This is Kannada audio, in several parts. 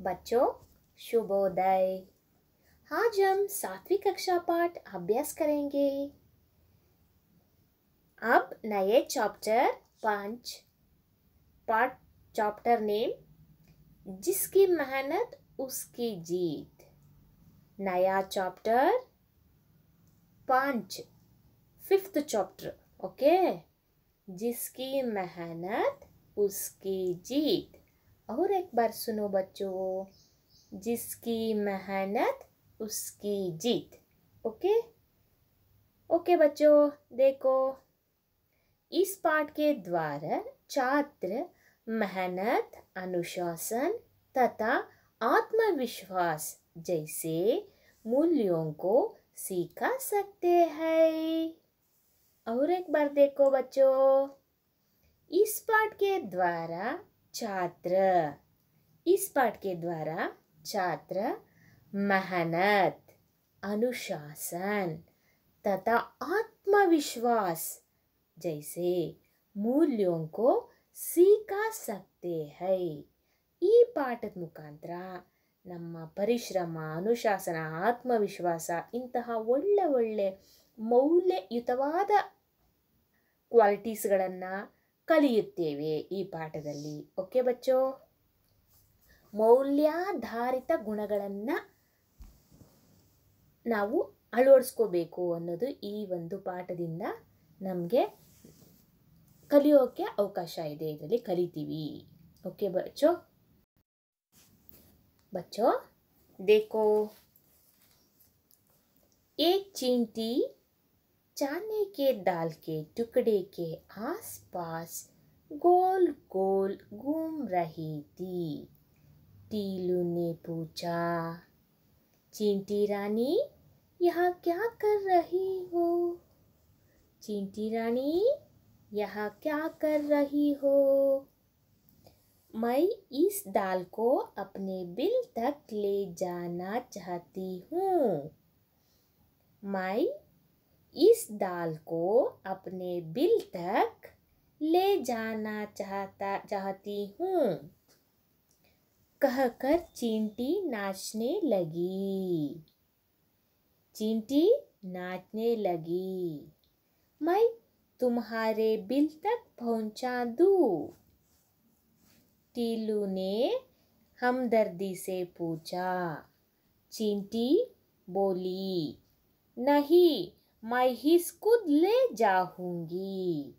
बच्चों शुभोदय आज हम सातवीं कक्षा पाठ अभ्यास करेंगे अब नए चैप्टर पांच पाठ चैप्टर नेम जिसकी मेहनत उसकी जीत नया चैप्टर पांच फिफ्थ चैप्टर ओके जिसकी मेहनत उसकी जीत और एक बार सुनो बच्चों जिसकी मेहनत उसकी जीत ओके ओके बच्चों देखो इस पाठ के द्वारा छात्र मेहनत अनुशासन तथा आत्मविश्वास जैसे मूल्यों को सीखा सकते हैं और एक बार देखो बच्चों इस पाठ के द्वारा छात्र इस पाठ के द्वारा छात्र मेहनत अनुशासन तथा आत्मविश्वास जैसे मूल्यों को सीखा सकते हैं ಈ ಪಾಠದ ಮುಖಾಂತರ ನಮ್ಮ ಪರಿಶ್ರಮ ಅನುಶಾಸನ ಆತ್ಮವಿಶ್ವಾಸ ಇಂತಹ ಒಳ್ಳೆ ಒಳ್ಳೆ ಮೌಲ್ಯಯುತವಾದ ಕ್ವಾಲಿಟೀಸ್ಗಳನ್ನು ಕಲಿಯುತ್ತೇವೆ ಈ ಪಾಠದಲ್ಲಿ ಓಕೆ ಬಚ್ಚೋ ಮೌಲ್ಯಾಧಾರಿತ ಗುಣಗಳನ್ನು ನಾವು ಅಳವಡಿಸ್ಕೋಬೇಕು ಅನ್ನೋದು ಈ ಒಂದು ಪಾಠದಿಂದ ನಮಗೆ ಕಲಿಯೋಕ್ಕೆ ಅವಕಾಶ ಇದೆ ಇದರಲ್ಲಿ ಕಲಿತೀವಿ ಓಕೆ ಬಚ್ಚೋ ಬಚ್ಚೋ देखो एक चींटी चने के दाल के टुकड़े के आसपास गोल गोल घूम रही थी टीलू ने पूछा चिंटी रानी यहाँ क्या कर रही हो चिंटी रानी यहाँ क्या कर रही हो मैं इस दाल को अपने बिल तक ले जाना चाहती हूँ मैं इस दाल को अपने बिल तक ले जाना चाहता चाहती हूँ कहकर चिंटी नाचने लगी चिंटी नाचने लगी मैं तुम्हारे बिल तक पहुँचा दूँ टीलू ने हमदर्दी से पूछा चिंटी बोली नहीं मैं ही खुद ले जाऊंगी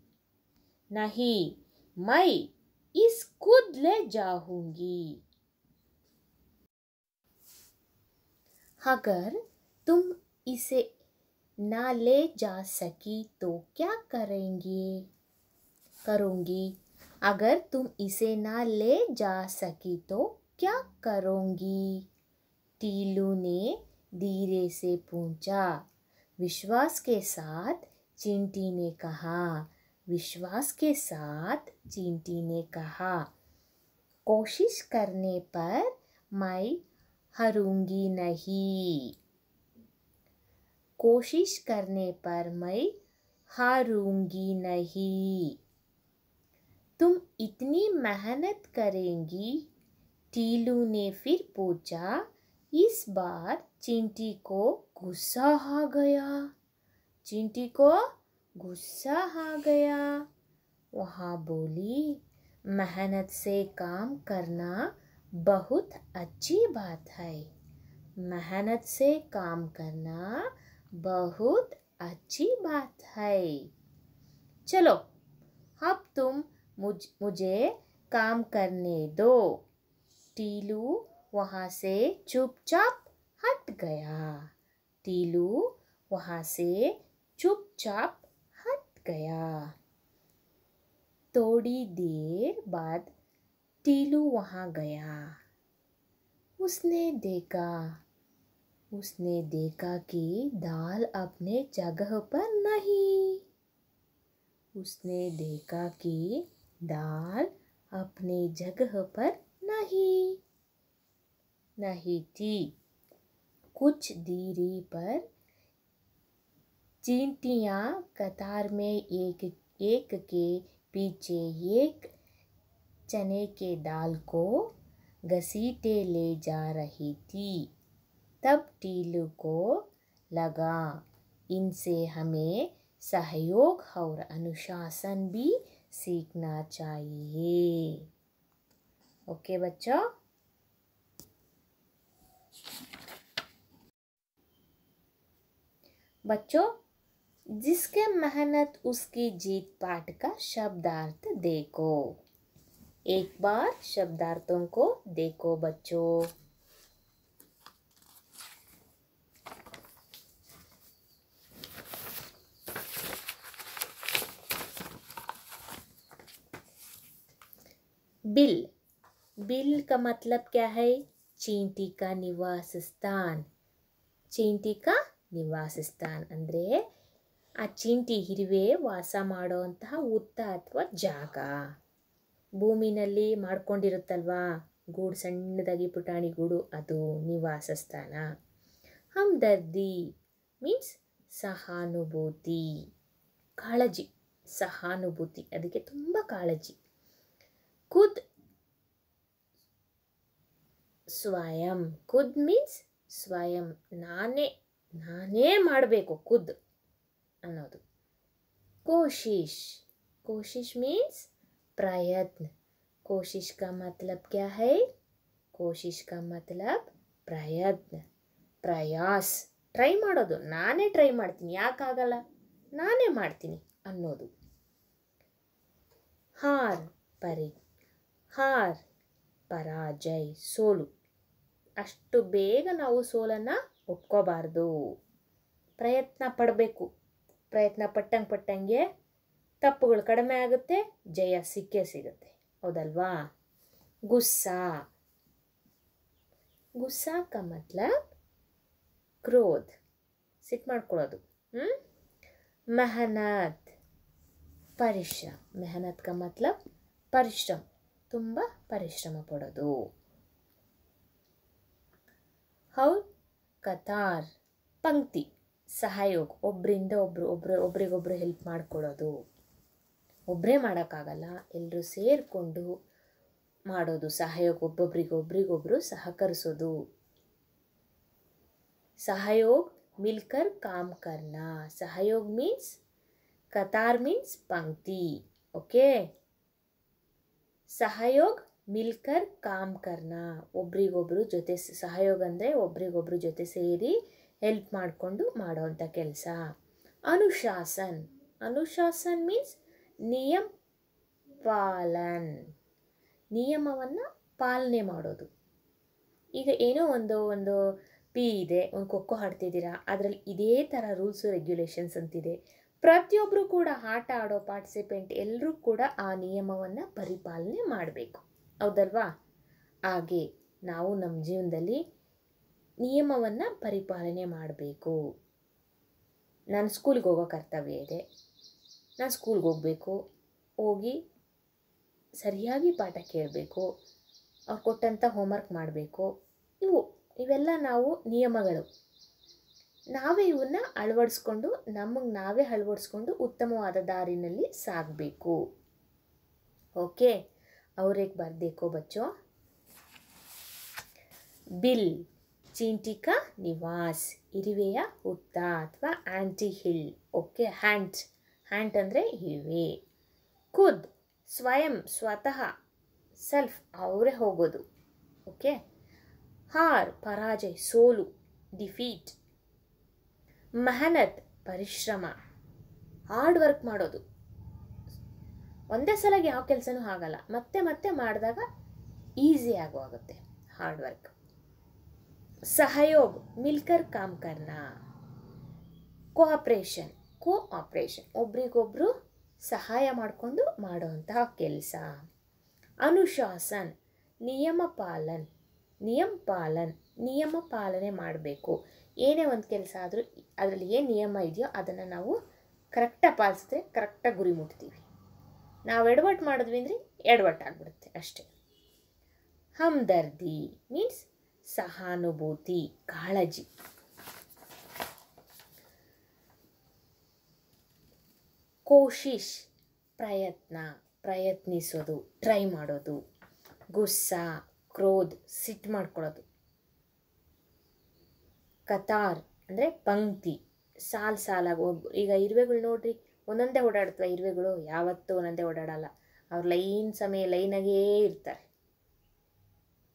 नहीं मैं इस खुद ले जाऊंगी अगर तुम इसे ना ले जा सकी तो क्या करेंगे करूंगी अगर तुम इसे ना ले जा सकी तो क्या करूंगी टीलू ने धीरे से पूछा विश्वास के साथ चिंटी ने कहा विश्वास के साथ चिंटी ने कहा कोशिश करने पर मैं हरूंगी नहीं कोशिश करने पर मैं हारूंगी नहीं तुम इतनी मेहनत करेंगी टीलू ने फिर पूछा इस बार चिंटी को गुस्सा आ गया चिंटी को गुस्सा आ गया वहाँ बोली मेहनत से काम करना बहुत अच्छी बात है मेहनत से काम करना बहुत अच्छी बात है चलो अब तुम मुझ मुझे काम करने दो टीलू वहाँ से चुपचाप हट गया टीलू वहाँ से चुपचाप हट गया थोड़ी देर बाद टीलू वहाँ गया उसने देखा उसने देखा कि दाल अपने जगह पर नहीं उसने देखा कि दाल अपने जगह पर नहीं नहीं थी कुछ दूरी पर चींटियां कतार में एक एक के पीछे एक चने के दाल को घसीटे ले जा रही थी तब टीलू को लगा इनसे हमें सहयोग और अनुशासन भी सीखना चाहिए ओके बच्चों बच्चों जिसके मेहनत उसकी जीत पाठ का शब्दार्थ देखो एक बार शब्दार्थों को देखो बच्चों बिल बिल का मतलब क्या है चींटी का निवास स्थान चींटी का ನಿವಾಸಸ್ಥಾನ ಅಂದರೆ ಆ ಚಿಂಟಿ ಇರುವೆ ವಾಸ ಮಾಡುವಂತಹ ಉತ್ತ ಅಥವಾ ಜಾಗ ಭೂಮಿನಲ್ಲಿ ಮಾಡ್ಕೊಂಡಿರುತ್ತಲ್ವಾ ಗೂಡು ಸಣ್ಣದಾಗಿ ಪುಟಾಣಿ ಗೂಡು ಅದು ನಿವಾಸ ಸ್ಥಾನ ಹಮ್ದರ್ದಿ ಮೀನ್ಸ್ ಸಹಾನುಭೂತಿ ಕಾಳಜಿ ಸಹಾನುಭೂತಿ ಅದಕ್ಕೆ ತುಂಬ ಕಾಳಜಿ ಖುದ್ ಸ್ವಯಂ ಖುದ್ ಮೀನ್ಸ್ ಸ್ವಯಂ ನಾನೇ ನಾನೇ ಮಾಡಬೇಕು ಖುದ್ದು ಅನ್ನೋದು ಕೋಶಿಶ್ ಕೋಶಿಶ್ ಮೀನ್ಸ್ ಪ್ರಯತ್ನ ಕೋಶಿಶ್ ಕಾ ಮತ್ಲಬ್ ಕ್ಯಾ ಹೈ ಕೋಶಿಶ್ ಕಾ ಮತ್ಲಬ್ ಪ್ರಯತ್ನ ಪ್ರಯಾಸ್ ಟ್ರೈ ಮಾಡೋದು ನಾನೇ ಟ್ರೈ ಮಾಡ್ತೀನಿ ಯಾಕಾಗಲ್ಲ ನಾನೇ ಮಾಡ್ತೀನಿ ಅನ್ನೋದು ಹಾರ್ ಪರಿ ಹಾರ್ ಪರಾಜಯ್ ಸೋಲು ಅಷ್ಟು ಬೇಗ ನಾವು ಸೋಲನ್ನು ಒಪ್ಕೋಬಾರ್ದು ಪ್ರಯತ್ನ ಪಡಬೇಕು ಪ್ರಯತ್ನ ಪಟ್ಟಂಗೆ ಪಟ್ಟಂಗೆ ತಪ್ಪುಗಳು ಕಡಿಮೆ ಆಗುತ್ತೆ ಜಯ ಸಿಕ್ಕೇ ಸಿಗುತ್ತೆ ಹೌದಲ್ವಾ ಗುಸ್ಸಾ ಗುಸ್ಸಾ ಕ ಮತ್ಲಬ್ ಕ್ರೋಧ್ ಸಿಟ್ಟು ಮಾಡ್ಕೊಳ್ಳೋದು ಹ್ಞೂ ಮೆಹನತ್ ಪರಿಶ್ರಮ ಮೆಹನತ್ ಕ ಮತ್ಲಬ್ ಪರಿಶ್ರಮ ತುಂಬ ಪರಿಶ್ರಮ ಪಡೋದು ಹೌದು ಕತಾರ್ ಪಂಕ್ತಿ ಸಹಯೋಗ ಒಬ್ಬರಿಂದ ಒಬ್ಬರು ಒಬ್ಬರು ಒಬ್ರಿಗೊಬ್ರು ಹೆಲ್ಪ್ ಮಾಡಿಕೊಡೋದು ಒಬ್ಬರೇ ಮಾಡೋಕ್ಕಾಗಲ್ಲ ಎಲ್ಲರೂ ಸೇರಿಕೊಂಡು ಮಾಡೋದು ಸಹಯೋಗ ಒಬ್ಬೊಬ್ರಿಗೆ ಒಬ್ರಿಗೊಬ್ರು ಸಹಕರಿಸೋದು ಸಹಯೋಗ ಮಿಲ್ಕರ್ ಕಾಮ್ ಕರ್ನಾ ಸಹಯೋಗ ಮೀನ್ಸ್ ಕತಾರ್ ಮೀನ್ಸ್ ಪಂಕ್ತಿ ಓಕೆ ಸಹಯೋಗ ಮಿಲ್ಕರ್ ಕಾಮ್ ಒಬ್ರಿಗೊಬ್ರು ಜೊತೆ ಸಹಯೋಗ ಅಂದರೆ ಒಬ್ರಿಗೊಬ್ರು ಜೊತೆ ಸೇರಿ ಹೆಲ್ಪ್ ಮಾಡಿಕೊಂಡು ಮಾಡೋವಂಥ ಕೆಲಸ ಅನುಶಾಸನ್ ಅನುಶಾಸನ್ ಮೀನ್ಸ್ ನಿಯಮ ಪಾಲನ್ ನಿಯಮವನ್ನು ಪಾಲನೆ ಮಾಡೋದು ಈಗ ಏನೋ ಒಂದು ಒಂದು ಪಿ ಇದೆ ಒಂದು ಖೋಖೋ ಆಡ್ತಿದ್ದೀರಾ ಅದರಲ್ಲಿ ಇದೇ ಥರ ರೂಲ್ಸು ರೆಗ್ಯುಲೇಷನ್ಸ್ ಅಂತಿದೆ ಪ್ರತಿಯೊಬ್ಬರು ಕೂಡ ಆಟ ಆಡೋ ಪಾರ್ಟಿಸಿಪೆಂಟ್ ಎಲ್ಲರೂ ಕೂಡ ಆ ನಿಯಮವನ್ನು ಪರಿಪಾಲನೆ ಮಾಡಬೇಕು ಹೌದಲ್ವಾ ಹಾಗೆ ನಾವು ನಮ್ಮ ಜೀವನದಲ್ಲಿ ನಿಯಮವನ್ನು ಪರಿಪಾಲನೆ ಮಾಡಬೇಕು ನಾನು ಸ್ಕೂಲ್ಗೆ ಹೋಗೋ ಕರ್ತವ್ಯ ಇದೆ ನಾನು ಸ್ಕೂಲ್ಗೆ ಹೋಗಬೇಕು ಹೋಗಿ ಸರಿಯಾಗಿ ಪಾಠ ಕೇಳಬೇಕು ಅವ್ರು ಕೊಟ್ಟಂಥ ಹೋಮ್ವರ್ಕ್ ಮಾಡಬೇಕು ಇವು ಇವೆಲ್ಲ ನಾವು ನಿಯಮಗಳು ನಾವೇ ಇವನ್ನ ಅಳವಡಿಸ್ಕೊಂಡು ನಮಗೆ ನಾವೇ ಅಳವಡಿಸ್ಕೊಂಡು ಉತ್ತಮವಾದ ದಾರಿನಲ್ಲಿ ಸಾಗಬೇಕು ಓಕೆ ಅವ್ರಿಗೆ ಬರಬೇಕು ಬಚ್ಚೋ ಬಿಲ್ ಚೀಂಟಿಕ ನಿವಾಸ್ ಇರುವೆಯ ಉದ್ದ ಅಥವಾ ಆ್ಯಂಟಿ ಹಿಲ್ ಓಕೆ ಹ್ಯಾಂಟ್ ಹ್ಯಾಂಟ್ ಅಂದರೆ ಇವೇ ಖುದ್ ಸ್ವಯಂ ಸ್ವತಃ ಸೆಲ್ಫ್ ಅವರೇ ಹೋಗೋದು ಓಕೆ ಹಾರ್ ಪರಾಜಯ ಸೋಲು ಡಿಫೀಟ್ ಮೆಹನತ್ ಪರಿಶ್ರಮ ಹಾರ್ಡ್ ವರ್ಕ್ ಮಾಡೋದು ಒಂದೇ ಸಲಗೆ ಯಾವ ಕೆಲಸನೂ ಆಗಲ್ಲ ಮತ್ತೆ ಮತ್ತೆ ಮಾಡಿದಾಗ ಈಸಿ ಆಗುತ್ತೆ ಹಾರ್ಡ್ ವರ್ಕ್ ಸಹಯೋಗ ಮಿಲ್ಕರ್ ಕಾಮ್ ಕರ್ನ ಕೋಆಪ್ರೇಷನ್ ಕೋಆಪ್ರೇಷನ್ ಒಬ್ರಿಗೊಬ್ರು ಸಹಾಯ ಮಾಡಿಕೊಂಡು ಮಾಡುವಂತಹ ಕೆಲಸ ಅನುಶಾಸನ್ ನಿಯಮ ಪಾಲನ್ ನಿಯಮ ಪಾಲನ್ ನಿಯಮ ಪಾಲನೆ ಮಾಡಬೇಕು ಏನೇ ಒಂದು ಕೆಲಸ ಆದರೂ ಅದರಲ್ಲಿ ಏನು ನಿಯಮ ಇದೆಯೋ ಅದನ್ನು ನಾವು ಕರೆಕ್ಟಾಗಿ ಪಾಲಿಸಿದ್ರೆ ಕರೆಕ್ಟಾಗಿ ಗುರಿ ಮುಟ್ತೀವಿ ನಾವು ಎಡವಟ್ಟು ಮಾಡಿದ್ವಿ ಅಂದರೆ ಎಡವಟ್ಟು ಆಗಿಬಿಡುತ್ತೆ ಅಷ್ಟೇ ಹಮ್ದರ್ದಿ ಮೀನ್ಸ್ ಸಹಾನುಭೂತಿ ಕಾಳಜಿ ಕೋಶಿಶ್ ಪ್ರಯತ್ನ ಪ್ರಯತ್ನಿಸೋದು ಟ್ರೈ ಮಾಡೋದು ಗುಸ್ಸಾ ಕ್ರೋಧ್ ಸಿಟ್ಟು ಮಾಡ್ಕೊಳ್ಳೋದು ಕತಾರ್ ಅಂದರೆ ಪಂಕ್ತಿ ಸಾಲು ಸಾಲಾಗಿ ಒಬ್ಬ ಈಗ ಇರುವೆಗಳು ನೋಡ್ರಿ ಒಂದೊಂದೇ ಓಡಾಡ್ತವೆ ಇರುವೆಗಳು ಯಾವತ್ತೂ ಒಂದೊಂದೇ ಓಡಾಡಲ್ಲ ಅವ್ರು ಲೈನ್ ಸಮಯ ಲೈನಾಗೇ ಇರ್ತಾರೆ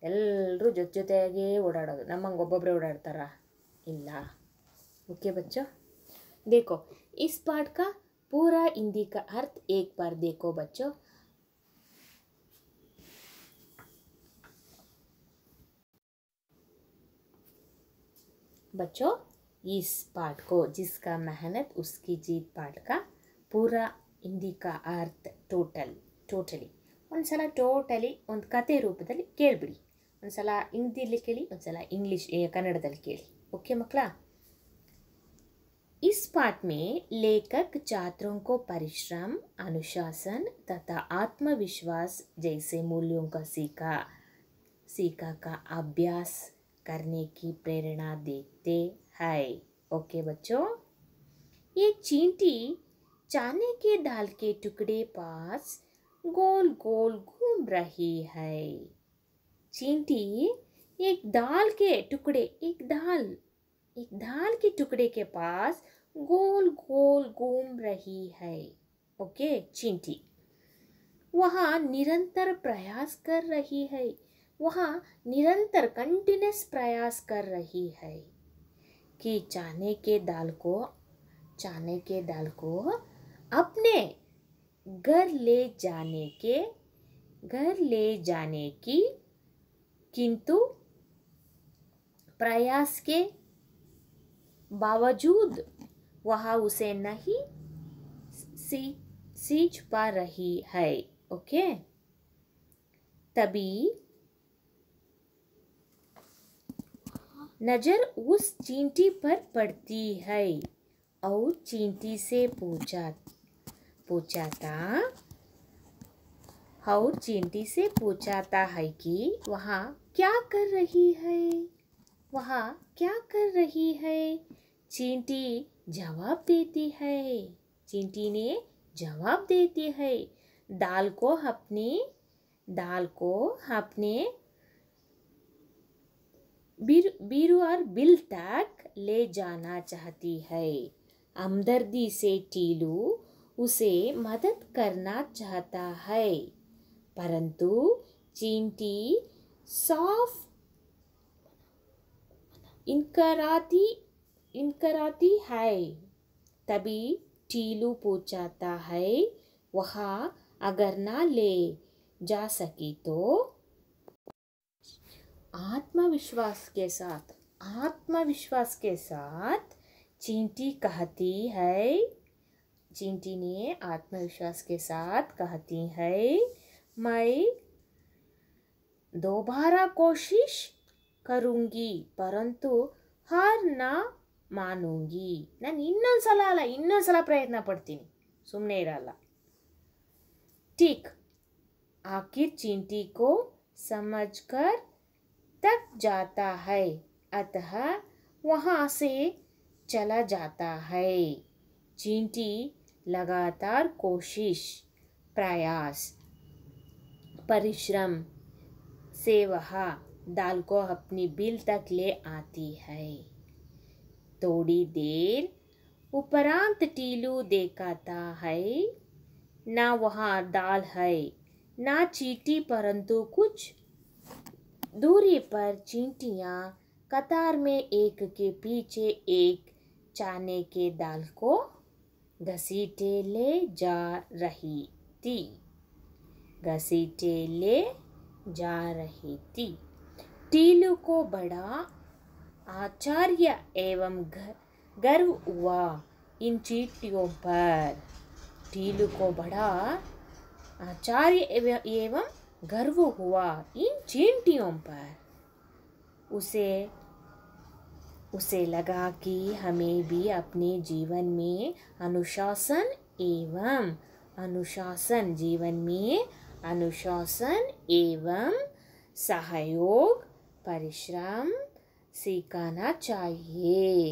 ಎಲ್ಲರೂ ಜೊತೆ ಜೊತೆಯಾಗೇ ಓಡಾಡೋದು ನಮ್ಮಂಗೆ ಒಬ್ಬೊಬ್ಬರೇ ಓಡಾಡ್ತಾರ ಇಲ್ಲ ಓಕೆ ಬಚ್ಚೋ देखो इस पाठ का पूरा हिंदी का अर्थ एक बार देखो बच्चों बच्चों इस पाठ को जिसका मेहनत उसकी जीत पाठ का पूरा हिंदी का अर्थ टोटल टोटली ಸಲ ಟೋಟಲಿ ಒಂದು ಕತೆ ರೂಪದಲ್ಲಿ ಕೇಳಿಬಿಡಿ ಒಂದು ಸಲ ಹಿಂದಿಯಲ್ಲಿ ಕೇಳಿ ಒಂದು ಸಲ ओके मकला इस पाठ में लेखक छात्रों को परिश्रम अनुशासन तथा आत्मविश्वास जैसे मूल्यों का सीखा सीखा का अभ्यास करने की प्रेरणा देते हैं ओके बच्चों ये चींटी चने के दाल के टुकड़े पास गोल गोल घूम रही है चींटी एक दाल के टुकड़े एक दाल एक दाल के टुकड़े के पास गोल गोल घूम रही है ओके चींटी वहाँ निरंतर प्रयास कर रही है वहाँ निरंतर कंटिन्यूस प्रयास कर रही है कि चने के दाल को चने के दाल को अपने घर ले जाने के घर ले जाने की किंतु प्रयास के बावजूद वह उसे नहीं सी सींच पा रही है ओके तभी नज़र उस चींटी पर पड़ती है और चींटी से पूछा पूछा था और चींटी से पूछा था है कि वहाँ क्या कर रही है वहाँ क्या कर रही है चींटी जवाब देती है चींटी ने जवाब देती है दाल को अपने दाल को अपने बीर बीरू और बिल तक ले जाना चाहती है हमदर्दी से टीलू उसे मदद करना चाहता है परंतु चींटी साफ इनकराती इनकराती है तभी टीलू पूछाता है वहाँ अगर ना ले जा सकी तो आत्मविश्वास के साथ आत्मविश्वास के साथ चींटी कहती है चींटी ने आत्मविश्वास के साथ कहती है मैं दोबारा कोशिश करूंगी परंतु हार ना मानूंगी नान इन सल अल इन सल प्रयत्न पड़ती सूम्ने ठीक आखिर चींटी को समझकर तक जाता है अतः वहाँ से चला जाता है चींटी लगातार कोशिश प्रयास परिश्रम से वह दाल को अपनी बिल तक ले आती है थोड़ी देर उपरांत टीलू देखाता है ना वहाँ दाल है ना चींटी परंतु कुछ दूरी पर चींटियाँ कतार में एक के पीछे एक चने के दाल को घसीटे ले जा रही थी घसीटे ले जा रही थी टीलू को बड़ा आचार्य एवं गर्व हुआ इन चीटियों पर टीलू को बड़ा आचार्य एवं गर्व हुआ इन चींटियों पर उसे उसे लगा कि हमें भी अपने जीवन में अनुशासन एवं अनुशासन जीवन में अनुशासन एवं सहयोग परिश्रम सीखाना चाहिए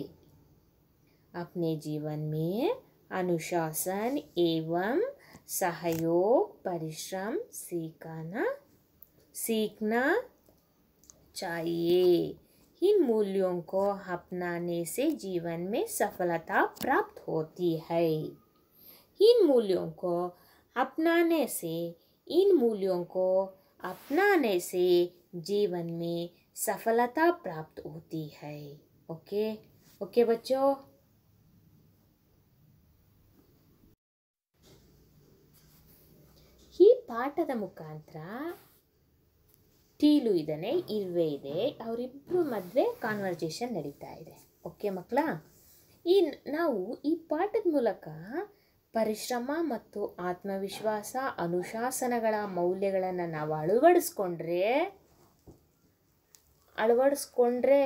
अपने जीवन में अनुशासन एवं सहयोग परिश्रम सीखाना सीखना चाहिए इन मूल्यों को अपनाने से जीवन में सफलता प्राप्त होती है इन मूल्यों को अपनाने से इन मूल्यों को अपनाने से जीवन में सफलता प्राप्त होती है ओके ओके बच्चों ಈ ಪಾಠದ ಮುಖಾಂತರ ಕೀಲು ಇದ್ದಾನೆ ಇರುವೆ ಇದೆ ಅವರಿಬ್ಬರು ಮದುವೆ ಕಾನ್ವರ್ಸೇಷನ್ ನಡೀತಾ ಇದೆ ಓಕೆ ಮಕ್ಕಳ ಈ ನಾವು ಈ ಪಾಠದ ಮೂಲಕ ಪರಿಶ್ರಮ ಮತ್ತು ಆತ್ಮವಿಶ್ವಾಸ ಅನುಶಾಸನಗಳ ಮೌಲ್ಯಗಳನ್ನು ನಾವು ಅಳವಡಿಸ್ಕೊಂಡ್ರೆ ಅಳವಡಿಸ್ಕೊಂಡ್ರೆ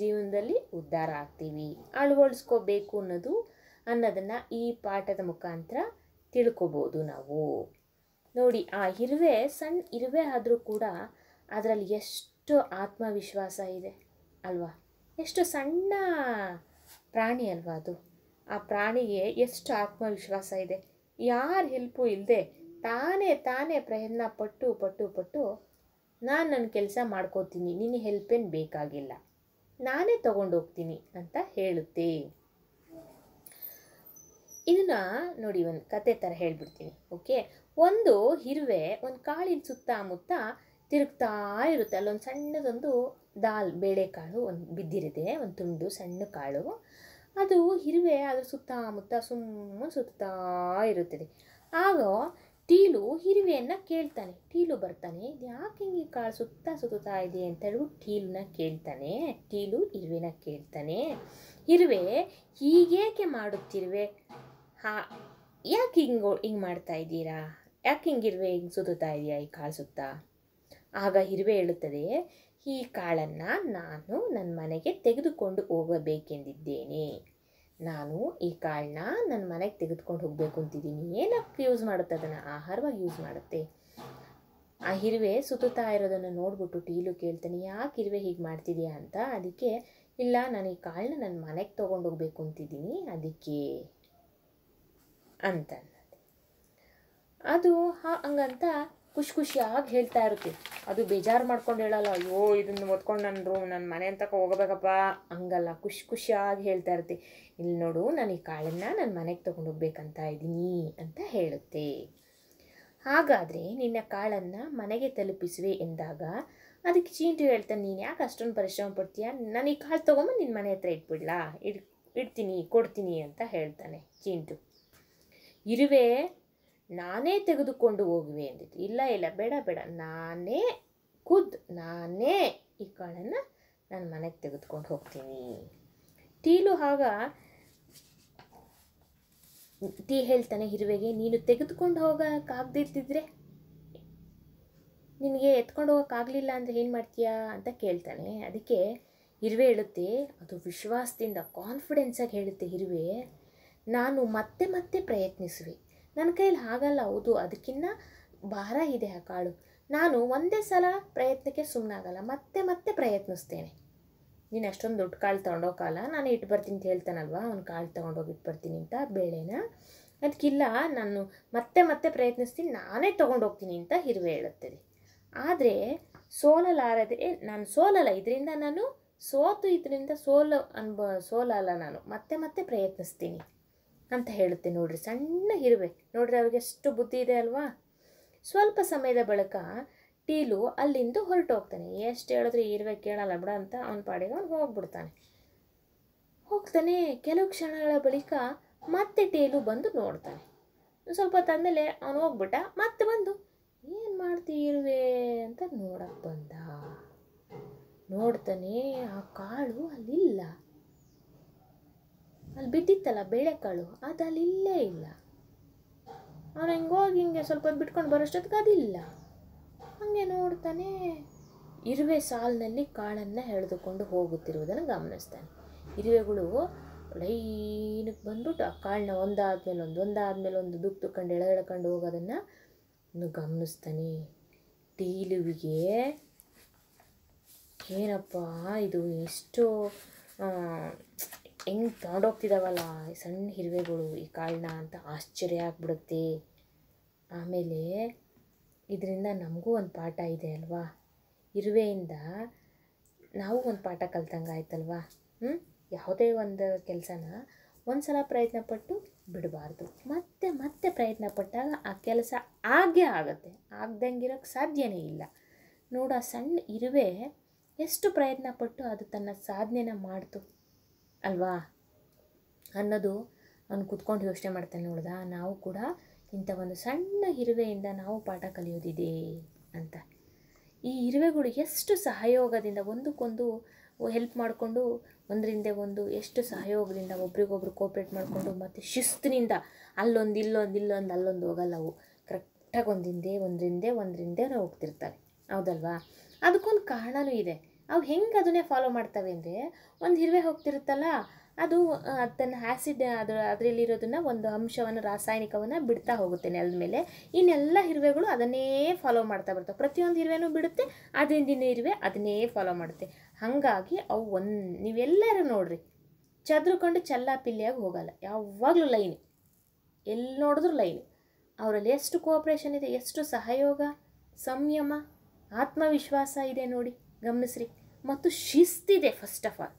ಜೀವನದಲ್ಲಿ ಉದ್ಧಾರ ಆಗ್ತೀವಿ ಅಳವಡಿಸ್ಕೋಬೇಕು ಅನ್ನೋದು ಅನ್ನೋದನ್ನು ಈ ಪಾಠದ ಮುಖಾಂತರ ತಿಳ್ಕೊಬೋದು ನಾವು ನೋಡಿ ಆ ಇರುವೆ ಸಣ್ಣ ಇರುವೆ ಆದರೂ ಕೂಡ ಅದರಲ್ಲಿ ಎಷ್ಟು ಆತ್ಮವಿಶ್ವಾಸ ಇದೆ ಅಲ್ವಾ ಎಷ್ಟು ಸಣ್ಣ ಪ್ರಾಣಿ ಅಲ್ವಾ ಅದು ಆ ಪ್ರಾಣಿಗೆ ಎಷ್ಟು ಆತ್ಮವಿಶ್ವಾಸ ಇದೆ ಯಾರ ಹೆಲ್ಪು ಇಲ್ಲದೆ ತಾನೇ ತಾನೇ ಪ್ರಯತ್ನ ಪಟ್ಟು ಪಟ್ಟು ಪಟ್ಟು ನಾನು ನನ್ನ ಕೆಲಸ ಮಾಡ್ಕೋತೀನಿ ನಿನ್ನ ಹೆಲ್ಪೇನು ಬೇಕಾಗಿಲ್ಲ ನಾನೇ ಹೋಗ್ತೀನಿ ಅಂತ ಹೇಳುತ್ತೆ ಇದನ್ನ ನೋಡಿ ಒಂದು ಕತೆ ಥರ ಹೇಳ್ಬಿಡ್ತೀನಿ ಓಕೆ ಒಂದು ಹಿರುವೆ ಒಂದು ಕಾಳಿನ ಸುತ್ತಮುತ್ತ ತಿರುಗ್ತಾ ಇರುತ್ತೆ ಅಲ್ಲೊಂದು ಸಣ್ಣದೊಂದು ದಾಲ್ ಬೇಳೆಕಾಳು ಒಂದು ಬಿದ್ದಿರುತ್ತೆ ಒಂದು ತುಂಡು ಸಣ್ಣ ಕಾಳು ಅದು ಇರುವೆ ಅದ್ರ ಸುತ್ತಮುತ್ತ ಸುಮ್ಮನೆ ಸುತ್ತಾ ಇರುತ್ತದೆ ಆಗ ಟೀಲು ಇರುವೆಯನ್ನು ಕೇಳ್ತಾನೆ ಟೀಲು ಬರ್ತಾನೆ ಇದು ಯಾಕೆ ಹಿಂಗೆ ಕಾಳು ಸುತ್ತ ಸುತ್ತಾ ಇದೆ ಅಂತ ಹೇಳ್ಬಿಟ್ಟು ಟೀಲನ್ನ ಕೇಳ್ತಾನೆ ಟೀಲು ಇರುವೆನ ಕೇಳ್ತಾನೆ ಇರುವೆ ಹೀಗೇಕೆ ಮಾಡುತ್ತಿರುವೆ ಹಾ ಯಾಕೆ ಹಿಂಗೆ ಹಿಂಗೆ ಮಾಡ್ತಾ ಇದ್ದೀರಾ ಯಾಕೆ ಹಿಂಗಿರುವೆ ಹಿಂಗೆ ಸುತ್ತಾ ಇದೆಯಾ ಈ ಕಾಳು ಸುತ್ತಾ ಆಗ ಇರುವೆ ಹೇಳುತ್ತದೆ ಈ ಕಾಳನ್ನು ನಾನು ನನ್ನ ಮನೆಗೆ ತೆಗೆದುಕೊಂಡು ಹೋಗಬೇಕೆಂದಿದ್ದೇನೆ ನಾನು ಈ ಕಾಳನ್ನ ನನ್ನ ಮನೆಗೆ ತೆಗೆದುಕೊಂಡು ಹೋಗಬೇಕು ಅಂತಿದ್ದೀನಿ ಏನಕ್ಕೆ ಯೂಸ್ ಮಾಡುತ್ತೆ ಅದನ್ನು ಆಹಾರವಾಗಿ ಯೂಸ್ ಮಾಡುತ್ತೆ ಆ ಇರುವೆ ಸುತ್ತುತ್ತಾ ಇರೋದನ್ನು ನೋಡ್ಬಿಟ್ಟು ಟೀಲು ಕೇಳ್ತಾನೆ ಯಾಕೆ ಇರುವೆ ಹೀಗೆ ಮಾಡ್ತಿದೆಯಾ ಅಂತ ಅದಕ್ಕೆ ಇಲ್ಲ ನಾನು ಈ ಕಾಳನ್ನ ನನ್ನ ಮನೆಗೆ ತೊಗೊಂಡು ಹೋಗಬೇಕು ಅಂತಿದ್ದೀನಿ ಅದಕ್ಕೆ ಅಂತ ಅದು ಹಂಗಂತ ಖುಷಿ ಖುಷಿಯಾಗಿ ಹೇಳ್ತಾ ಇರುತ್ತೆ ಅದು ಬೇಜಾರು ಮಾಡ್ಕೊಂಡು ಹೇಳಲ್ಲ ಅಯ್ಯೋ ಇದನ್ನು ಓದ್ಕೊಂಡು ನನ್ನ ರೂಮ್ ನನ್ನ ಮನೆ ಅಂತ ಹೋಗಬೇಕಪ್ಪ ಹಂಗಲ್ಲ ಖುಷಿ ಖುಷಿಯಾಗಿ ಹೇಳ್ತಾ ಇರುತ್ತೆ ಇಲ್ಲಿ ನೋಡು ನಾನು ಈ ಕಾಳನ್ನು ನನ್ನ ಮನೆಗೆ ತೊಗೊಂಡು ಹೋಗ್ಬೇಕಂತ ಇದ್ದೀನಿ ಅಂತ ಹೇಳುತ್ತೆ ಹಾಗಾದರೆ ನಿನ್ನ ಕಾಳನ್ನು ಮನೆಗೆ ತಲುಪಿಸುವೆ ಎಂದಾಗ ಅದಕ್ಕೆ ಚೀಂಟು ಹೇಳ್ತಾನೆ ನೀನು ಯಾಕೆ ಅಷ್ಟೊಂದು ಪರಿಶ್ರಮ ಪಡ್ತೀಯ ನಾನು ಈ ಕಾಳು ತೊಗೊಂಬಂದು ನಿನ್ನ ಮನೆ ಹತ್ರ ಇಟ್ಬಿಡ್ಲಾ ಇಡ್ ಇಡ್ತೀನಿ ಕೊಡ್ತೀನಿ ಅಂತ ಹೇಳ್ತಾನೆ ಚೀಂಟು ಇರುವೆ ನಾನೇ ತೆಗೆದುಕೊಂಡು ಹೋಗುವೆ ಎಂದಿತ್ತು ಇಲ್ಲ ಇಲ್ಲ ಬೇಡ ಬೇಡ ನಾನೇ ಖುದ್ ನಾನೇ ಈ ಕಾಳನ್ನು ನಾನು ಮನೆಗೆ ತೆಗೆದುಕೊಂಡು ಹೋಗ್ತೀನಿ ಟೀಲು ಆಗ ಟೀ ಹೇಳ್ತಾನೆ ಇರುವೆಗೆ ನೀನು ತೆಗೆದುಕೊಂಡು ಹೋಗೋಕ್ಕಾಗದಿರ್ತಿದ್ರೆ ನಿನಗೆ ಎತ್ಕೊಂಡು ಹೋಗೋಕ್ಕಾಗಲಿಲ್ಲ ಅಂದರೆ ಏನು ಮಾಡ್ತೀಯಾ ಅಂತ ಕೇಳ್ತಾನೆ ಅದಕ್ಕೆ ಇರುವೆ ಹೇಳುತ್ತೆ ಅದು ವಿಶ್ವಾಸದಿಂದ ಕಾನ್ಫಿಡೆನ್ಸಾಗಿ ಹೇಳುತ್ತೆ ಇರುವೆ ನಾನು ಮತ್ತೆ ಮತ್ತೆ ಪ್ರಯತ್ನಿಸುವೆ ನನ್ನ ಕೈಲಿ ಹಾಗಲ್ಲ ಹೌದು ಅದಕ್ಕಿಂತ ಭಾರ ಇದೆ ಆ ಕಾಳು ನಾನು ಒಂದೇ ಸಲ ಪ್ರಯತ್ನಕ್ಕೆ ಸುಮ್ಮನಾಗಲ್ಲ ಮತ್ತೆ ಮತ್ತೆ ಪ್ರಯತ್ನಿಸ್ತೇನೆ ನೀನು ಅಷ್ಟೊಂದು ದೊಡ್ಡ ಕಾಳು ಕಾಲ ನಾನು ಇಟ್ಟು ಬರ್ತೀನಿ ಅಂತ ಹೇಳ್ತಾನಲ್ವ ಅವ್ನು ಕಾಳು ತೊಗೊಂಡೋಗಿ ಇಟ್ಟು ಬರ್ತೀನಿ ಅಂತ ಬೇಳೆನ ಅದಕ್ಕಿಲ್ಲ ನಾನು ಮತ್ತೆ ಮತ್ತೆ ಪ್ರಯತ್ನಿಸ್ತೀನಿ ನಾನೇ ತೊಗೊಂಡೋಗ್ತೀನಿ ಅಂತ ಹಿರುವೆ ಹೇಳುತ್ತದೆ ಆದರೆ ಸೋಲಲಾರದೆ ನಾನು ಸೋಲಲ್ಲ ಇದರಿಂದ ನಾನು ಸೋತು ಇದರಿಂದ ಸೋಲು ಅನ್ಬ ಸೋಲಲ್ಲ ನಾನು ಮತ್ತೆ ಮತ್ತೆ ಪ್ರಯತ್ನಿಸ್ತೀನಿ ಅಂತ ಹೇಳುತ್ತೆ ನೋಡ್ರಿ ಸಣ್ಣ ಇರುವೆ ನೋಡ್ರಿ ಅವ್ರಿಗೆ ಎಷ್ಟು ಬುದ್ಧಿ ಇದೆ ಅಲ್ವಾ ಸ್ವಲ್ಪ ಸಮಯದ ಬಳಿಕ ಟೀಲು ಅಲ್ಲಿಂದ ಹೋಗ್ತಾನೆ ಎಷ್ಟು ಹೇಳಿದ್ರು ಇರುವೆ ಕೇಳಲ್ಲ ಬಿಡ ಅಂತ ಅವನ ಪಾಡಿಗೆ ಅವನು ಹೋಗ್ಬಿಡ್ತಾನೆ ಹೋಗ್ತಾನೆ ಕೆಲವು ಕ್ಷಣಗಳ ಬಳಿಕ ಮತ್ತೆ ಟೀಲು ಬಂದು ನೋಡ್ತಾನೆ ಸ್ವಲ್ಪ ತಂದಲೇ ಅವನು ಹೋಗ್ಬಿಟ್ಟ ಮತ್ತೆ ಬಂದು ಏನು ಮಾಡ್ತೀ ಇರುವೆ ಅಂತ ನೋಡಕ್ಕೆ ಬಂದ ನೋಡ್ತಾನೆ ಆ ಕಾಳು ಅಲ್ಲಿಲ್ಲ ಅಲ್ಲಿ ಬಿದ್ದಿತ್ತಲ್ಲ ಬೇಳೆಕಾಳು ಅದು ಅಲ್ಲಿ ಇಲ್ಲೇ ಇಲ್ಲ ಅವ್ರು ಹಿಂಗೆ ಹೋಗಿ ಹಿಂಗೆ ಸ್ವಲ್ಪ ಹೊತ್ತು ಬಿಟ್ಕೊಂಡು ಬರೋಷ್ಟೊತ್ತಿಗೆ ಅದಿಲ್ಲ ಹಾಗೆ ನೋಡ್ತಾನೆ ಇರುವೆ ಸಾಲಿನಲ್ಲಿ ಕಾಳನ್ನು ಎಳೆದುಕೊಂಡು ಹೋಗುತ್ತಿರುವುದನ್ನು ಗಮನಿಸ್ತಾನೆ ಇರುವೆಗಳು ಲೈನಕ್ಕೆ ಬಂದ್ಬಿಟ್ಟು ಆ ಕಾಳನ್ನ ಒಂದಾದ್ಮೇಲೆ ಒಂದು ಒಂದಾದ್ಮೇಲೆ ಒಂದು ದುಃಖ ದುಕ್ಕೊಂಡು ಎಳೆ ಹೋಗೋದನ್ನು ಗಮನಿಸ್ತಾನೆ ಟೀಲುವಿಗೆ ಏನಪ್ಪ ಇದು ಎಷ್ಟು ಹೆಂಗೆ ತೊಗೊಂಡೋಗ್ತಿದ್ದಾವಲ್ಲ ಸಣ್ಣ ಇರುವೆಗಳು ಈ ಕಾಳನ್ನ ಅಂತ ಆಶ್ಚರ್ಯ ಆಗ್ಬಿಡುತ್ತೆ ಆಮೇಲೆ ಇದರಿಂದ ನಮಗೂ ಒಂದು ಪಾಠ ಇದೆ ಅಲ್ವಾ ಇರುವೆಯಿಂದ ನಾವು ಒಂದು ಪಾಠ ಕಲ್ತಂಗೆ ಆಯ್ತಲ್ವಾ ಹ್ಞೂ ಯಾವುದೇ ಒಂದು ಕೆಲಸನ ಒಂದು ಸಲ ಪ್ರಯತ್ನಪಟ್ಟು ಬಿಡಬಾರ್ದು ಮತ್ತೆ ಮತ್ತೆ ಪ್ರಯತ್ನ ಪಟ್ಟಾಗ ಆ ಕೆಲಸ ಆಗೇ ಆಗುತ್ತೆ ಆಗ್ದಂಗಿರೋಕ್ಕೆ ಸಾಧ್ಯನೇ ಇಲ್ಲ ನೋಡೋ ಸಣ್ಣ ಇರುವೆ ಎಷ್ಟು ಪ್ರಯತ್ನಪಟ್ಟು ಅದು ತನ್ನ ಸಾಧನೆನ ಮಾಡ್ತು ಅಲ್ವಾ ಅನ್ನೋದು ನಾನು ಕುತ್ಕೊಂಡು ಯೋಚನೆ ಮಾಡ್ತೇನೆ ನೋಡ್ದ ನಾವು ಕೂಡ ಇಂಥ ಒಂದು ಸಣ್ಣ ಇರುವೆಯಿಂದ ನಾವು ಪಾಠ ಕಲಿಯೋದಿದೆ ಅಂತ ಈ ಇರುವೆಗಳು ಎಷ್ಟು ಸಹಯೋಗದಿಂದ ಒಂದಕ್ಕೊಂದು ಹೆಲ್ಪ್ ಮಾಡಿಕೊಂಡು ಒಂದರಿಂದ ಒಂದು ಎಷ್ಟು ಸಹಯೋಗದಿಂದ ಒಬ್ರಿಗೊಬ್ರು ಕೋಪ್ರೇಟ್ ಮಾಡಿಕೊಂಡು ಮತ್ತು ಶಿಸ್ತಿನಿಂದ ಅಲ್ಲೊಂದು ಇಲ್ಲೊಂದು ಇಲ್ಲೊಂದು ಅಲ್ಲೊಂದು ಹೋಗಲ್ಲ ಅವು ಕರೆಕ್ಟಾಗಿ ಒಂದಿಂದೇ ಒಂದರಿಂದೇ ಒಂದರಿಂದೇ ಹೋಗ್ತಿರ್ತವೆ ಹೌದಲ್ವಾ ಅದಕ್ಕೊಂದು ಕಾರಣವೂ ಇದೆ ಅವು ಹೆಂಗೆ ಅದನ್ನೇ ಫಾಲೋ ಮಾಡ್ತವೆ ಅಂದರೆ ಒಂದು ಇರುವೆ ಹೋಗ್ತಿರುತ್ತಲ್ಲ ಅದು ತನ್ನ ಆ್ಯಸಿಡ್ ಅದರ ಅದರಲ್ಲಿರೋದನ್ನು ಒಂದು ಅಂಶವನ್ನು ರಾಸಾಯನಿಕವನ್ನು ಬಿಡ್ತಾ ಹೋಗುತ್ತೆ ನೆಲದ ಮೇಲೆ ಇನ್ನೆಲ್ಲ ಇರುವೆಗಳು ಅದನ್ನೇ ಫಾಲೋ ಮಾಡ್ತಾ ಬರ್ತವೆ ಪ್ರತಿಯೊಂದು ಇರುವೆನೂ ಬಿಡುತ್ತೆ ಅದರಿಂದ ಇರುವೆ ಅದನ್ನೇ ಫಾಲೋ ಮಾಡುತ್ತೆ ಹಾಗಾಗಿ ಅವು ಒಂದು ನೀವೆಲ್ಲರೂ ನೋಡ್ರಿ ಚದ್ರುಕೊಂಡು ಪಿಲ್ಲಿಯಾಗಿ ಹೋಗಲ್ಲ ಯಾವಾಗಲೂ ಲೈನ್ ಎಲ್ಲಿ ನೋಡಿದ್ರೂ ಲೈನ್ ಅವರಲ್ಲಿ ಎಷ್ಟು ಕೋಆಪ್ರೇಷನ್ ಇದೆ ಎಷ್ಟು ಸಹಯೋಗ ಸಂಯಮ ಆತ್ಮವಿಶ್ವಾಸ ಇದೆ ನೋಡಿ ಗಮನಿಸ್ರಿ ಮತ್ತು ಶಿಸ್ತಿದೆ ಫಸ್ಟ್ ಆಫ್ ಆಲ್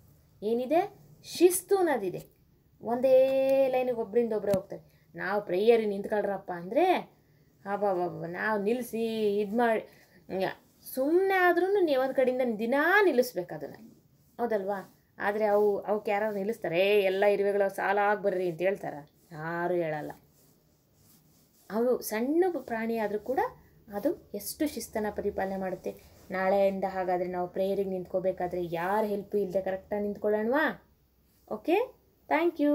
ಏನಿದೆ ಶಿಸ್ತು ಅನ್ನೋದಿದೆ ಒಂದೇ ಲೈನಿಗೆ ಒಬ್ಬರಿಂದ ಒಬ್ಬರೇ ಹೋಗ್ತಾರೆ ನಾವು ಪ್ರೇಯರ್ ನಿಂತ್ಕೊಳ್ರಪ್ಪ ಅಂದರೆ ಬಾಬಾ ನಾವು ನಿಲ್ಲಿಸಿ ಇದು ಮಾಡಿ ಸುಮ್ಮನೆ ಆದ್ರೂ ನೀವು ಒಂದು ಕಡೆಯಿಂದ ದಿನಾ ನಿಲ್ಲಿಸ್ಬೇಕು ಅದನ್ನು ಹೌದಲ್ವಾ ಆದರೆ ಅವು ಅವಕ್ಕೆ ಯಾರು ನಿಲ್ಲಿಸ್ತಾರೆ ಎಲ್ಲ ಇರುವೆಗಳು ಸಾಲಾಗಿ ಬರ್ರಿ ಅಂತ ಹೇಳ್ತಾರ ಯಾರೂ ಹೇಳಲ್ಲ ಅವು ಸಣ್ಣ ಪ್ರಾಣಿ ಆದರೂ ಕೂಡ ಅದು ಎಷ್ಟು ಶಿಸ್ತನ ಪರಿಪಾಲನೆ ಮಾಡುತ್ತೆ ನಾಳೆಯಿಂದ ಹಾಗಾದರೆ ನಾವು ಪ್ರೇಯರಿಗೆ ನಿಂತ್ಕೋಬೇಕಾದ್ರೆ ಯಾರ ಹೆಲ್ಪು ಇಲ್ಲದೆ ಕರೆಕ್ಟಾಗಿ ನಿಂತ್ಕೊಳ್ಳೋಣವಾ ಓಕೆ ಥ್ಯಾಂಕ್ ಯು